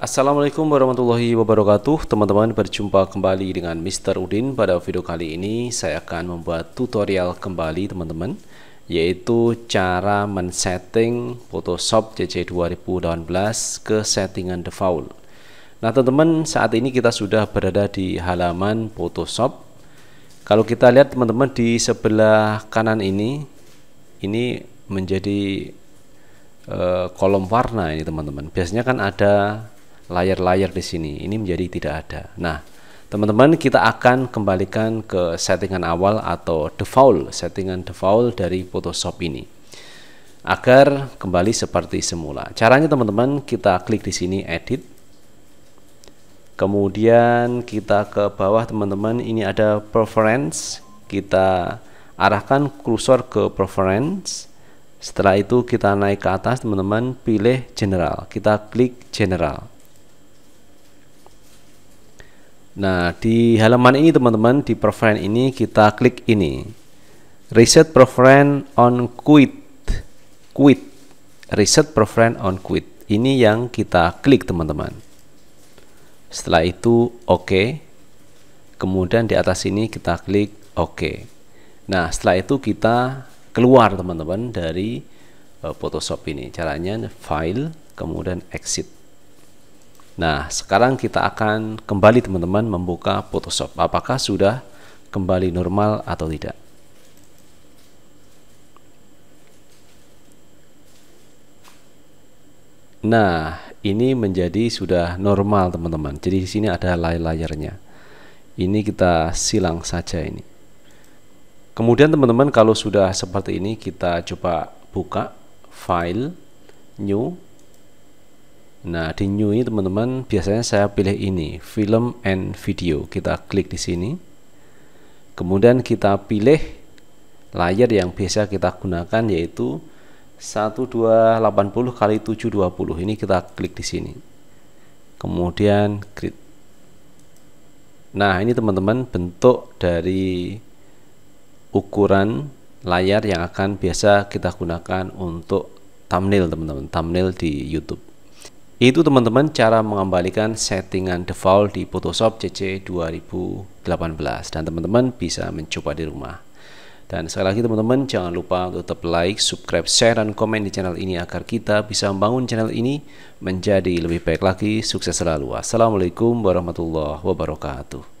Assalamualaikum warahmatullahi wabarakatuh Teman-teman berjumpa kembali dengan Mr. Udin Pada video kali ini saya akan membuat tutorial kembali teman-teman Yaitu cara men-setting Photoshop CC 2018 ke settingan default Nah teman-teman saat ini kita sudah berada di halaman Photoshop Kalau kita lihat teman-teman di sebelah kanan ini Ini menjadi eh, kolom warna ini teman-teman biasanya kan ada layar-layar di sini. Ini menjadi tidak ada. Nah, teman-teman kita akan kembalikan ke settingan awal atau default, settingan default dari Photoshop ini. Agar kembali seperti semula. Caranya teman-teman kita klik di sini edit. Kemudian kita ke bawah teman-teman, ini ada preference. Kita arahkan kursor ke preference. Setelah itu kita naik ke atas teman-teman, pilih general. Kita klik general. Nah, di halaman ini teman-teman, di preference ini kita klik ini. Reset preference on quit. Quit. Reset preference on quit. Ini yang kita klik teman-teman. Setelah itu oke. Okay. Kemudian di atas ini kita klik oke. Okay. Nah, setelah itu kita keluar teman-teman dari eh, Photoshop ini. Caranya file kemudian exit. Nah, sekarang kita akan kembali teman-teman membuka Photoshop. Apakah sudah kembali normal atau tidak? Nah, ini menjadi sudah normal teman-teman. Jadi di sini ada layar-layarnya. Ini kita silang saja ini. Kemudian teman-teman kalau sudah seperti ini kita coba buka file new Nah, di new ini teman-teman biasanya saya pilih ini, film and video. Kita klik di sini. Kemudian kita pilih layar yang biasa kita gunakan yaitu 1280 kali 720. Ini kita klik di sini. Kemudian grid. Nah, ini teman-teman bentuk dari ukuran layar yang akan biasa kita gunakan untuk thumbnail teman-teman, thumbnail di YouTube. Itu teman-teman cara mengembalikan settingan default di Photoshop CC 2018 dan teman-teman bisa mencoba di rumah. Dan sekali lagi teman-teman jangan lupa untuk tetap like, subscribe, share, dan komen di channel ini agar kita bisa membangun channel ini menjadi lebih baik lagi. Sukses selalu. Assalamualaikum warahmatullahi wabarakatuh.